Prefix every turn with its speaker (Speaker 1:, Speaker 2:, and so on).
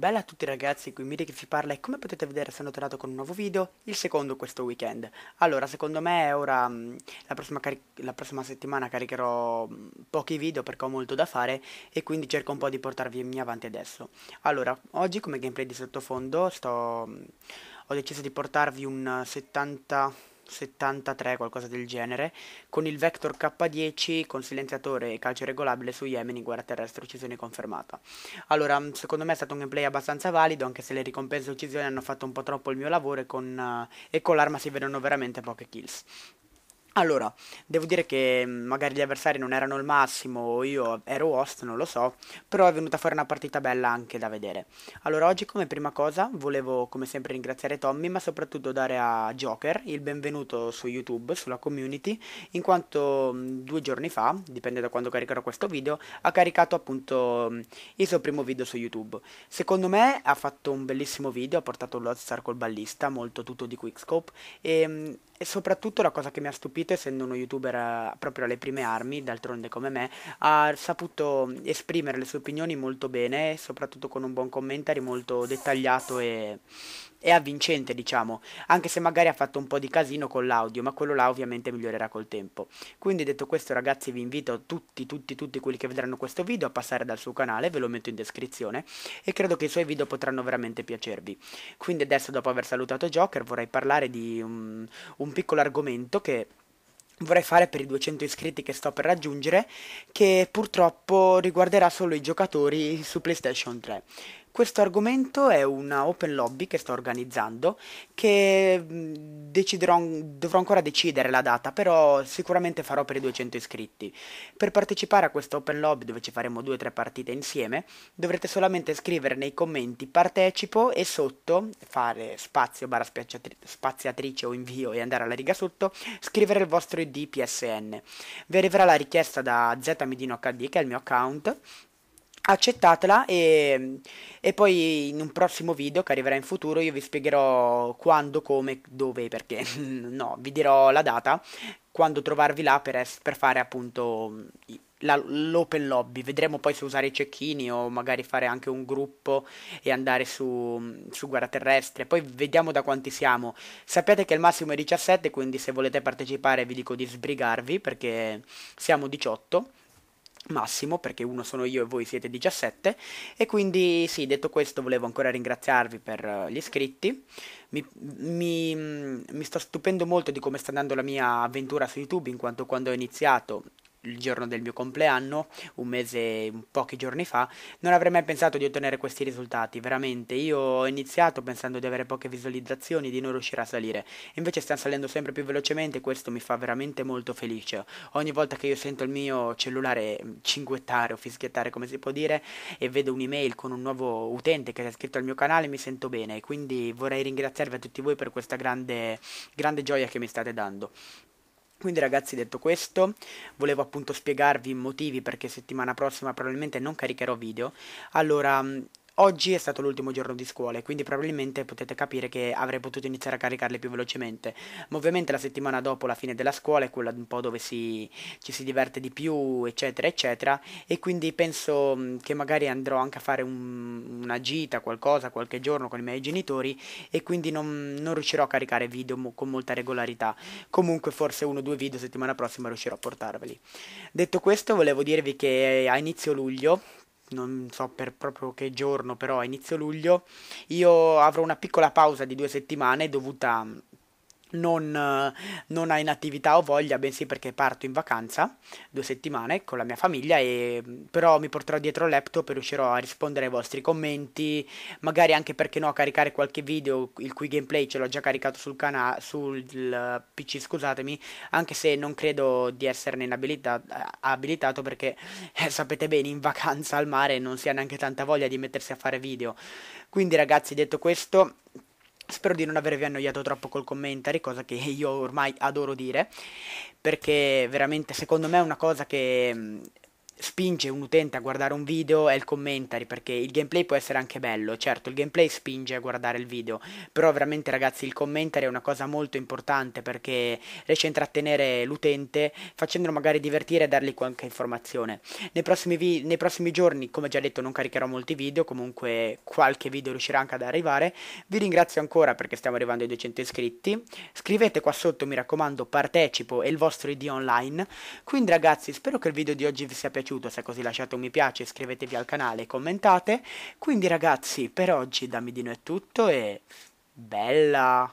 Speaker 1: bella a tutti ragazzi, qui Miri che vi parla e come potete vedere sono tornato con un nuovo video, il secondo questo weekend. Allora, secondo me ora, mm, la prossima, la prossima settimana caricherò mm, pochi video perché ho molto da fare e quindi cerco un po' di portarvi avanti adesso. Allora, oggi come gameplay di sottofondo sto, mm, ho deciso di portarvi un 70 73, qualcosa del genere, con il Vector K10 con silenziatore e calcio regolabile su Yemen in guerra terrestre, uccisione confermata. Allora, secondo me è stato un gameplay abbastanza valido, anche se le ricompense e uccisioni hanno fatto un po' troppo il mio lavoro e con, uh, e con l'arma si vedono veramente poche kills. Allora, devo dire che mm, magari gli avversari non erano il massimo, o io ero host, non lo so, però è venuta fuori una partita bella anche da vedere. Allora, oggi come prima cosa volevo come sempre ringraziare Tommy, ma soprattutto dare a Joker il benvenuto su YouTube, sulla community, in quanto mm, due giorni fa, dipende da quando caricherò questo video, ha caricato appunto mm, il suo primo video su YouTube. Secondo me ha fatto un bellissimo video, ha portato un col ballista, molto tutto di Quickscope, e, e soprattutto la cosa che mi ha stupito riuscito, essendo uno youtuber eh, proprio alle prime armi, d'altronde come me, ha saputo esprimere le sue opinioni molto bene, soprattutto con un buon commentary molto dettagliato e, e avvincente, diciamo, anche se magari ha fatto un po' di casino con l'audio, ma quello là ovviamente migliorerà col tempo. Quindi detto questo ragazzi vi invito tutti, tutti, tutti quelli che vedranno questo video a passare dal suo canale, ve lo metto in descrizione e credo che i suoi video potranno veramente piacervi. Quindi adesso dopo aver salutato Joker vorrei parlare di un, un piccolo argomento che vorrei fare per i 200 iscritti che sto per raggiungere, che purtroppo riguarderà solo i giocatori su PlayStation 3. Questo argomento è una open lobby che sto organizzando che deciderò, dovrò ancora decidere la data, però sicuramente farò per i 200 iscritti. Per partecipare a questo Open Lobby dove ci faremo 2-3 partite insieme, dovrete solamente scrivere nei commenti partecipo e sotto, fare spazio barra spaziatrice o invio e andare alla riga sotto, scrivere il vostro ID PSN. Vi arriverà la richiesta da ZMDinoHD che è il mio account accettatela e, e, poi in un prossimo video che arriverà in futuro io vi spiegherò quando, come, dove, perché no, vi dirò la data, quando trovarvi là per, es- per fare appunto la- l'open lobby, vedremo poi se usare i cecchini o magari fare anche un gruppo e andare su, su guerra terrestre, poi vediamo da quanti siamo, sappiate che il massimo è 17 quindi se volete partecipare vi dico di sbrigarvi perché siamo 18 massimo perché uno sono io e voi siete 17 e quindi sì detto questo volevo ancora ringraziarvi per eh, gli iscritti mi, mi, mi sta stupendo molto di come sta andando la mia avventura su youtube in quanto quando ho iniziato il giorno del mio compleanno, un mese, pochi giorni fa, non avrei mai pensato di ottenere questi risultati, veramente. Io ho iniziato pensando di avere poche visualizzazioni, e di non riuscire a salire. Invece stanno salendo sempre più velocemente e questo mi fa veramente molto felice. Ogni volta che io sento il mio cellulare mm, cinguettare o fischiettare, come si può dire, e vedo un'email con un nuovo utente che si è iscritto al mio canale, mi sento bene. Quindi vorrei ringraziarvi a tutti voi per questa grande, grande gioia che mi state dando. Quindi ragazzi detto questo, volevo appunto spiegarvi i motivi perché settimana prossima probabilmente non caricherò video. Allora, Oggi è stato l'ultimo giorno di scuola e quindi probabilmente potete capire che avrei potuto iniziare a caricarle più velocemente, ma ovviamente la settimana dopo la fine della scuola è quella un po' dove si, ci si diverte di più, eccetera, eccetera, e quindi penso mm, che magari andrò anche a fare un, una gita, qualcosa, qualche giorno con i miei genitori e quindi non, non riuscirò a caricare video mo- con molta regolarità, comunque forse uno o due video settimana prossima riuscirò a portarveli. Detto questo volevo dirvi che eh, a inizio luglio non so per proprio che giorno, però a inizio luglio, io avrò una piccola pausa di due settimane dovuta non, eh, non, ha in attività o voglia, bensì perché parto in vacanza due settimane con la mia famiglia e mm, però mi porterò dietro il laptop e riuscirò a rispondere ai vostri commenti, magari anche perché no, a caricare qualche video il cui gameplay ce l'ho già caricato sul canale sul PC, scusatemi, anche se non credo di esserne abilita- abilitato perché eh, sapete bene in vacanza al mare non si ha neanche tanta voglia di mettersi a fare video. Quindi ragazzi, detto questo, Spero di non avervi annoiato troppo col commentary, cosa che io ormai adoro dire, perché veramente secondo me è una cosa che mm, spinge un utente a guardare un video è il commentary, perché il gameplay può essere anche bello, certo il gameplay spinge a guardare il video, però veramente ragazzi il commentary è una cosa molto importante perché riesce a intrattenere l'utente facendolo magari divertire e dargli qualche informazione. Nei prossimi, vi- nei prossimi giorni, come già detto, non caricherò molti video, comunque qualche video riuscirà anche ad arrivare. Vi ringrazio ancora perché stiamo arrivando ai 200 iscritti. Scrivete qua sotto, mi raccomando, partecipo e il vostro ID online. Quindi ragazzi, spero che il video di oggi vi sia piaciuto piaciuto, se è così lasciate un mi piace, iscrivetevi al canale e commentate. Quindi ragazzi, per oggi da Midino è tutto e bella!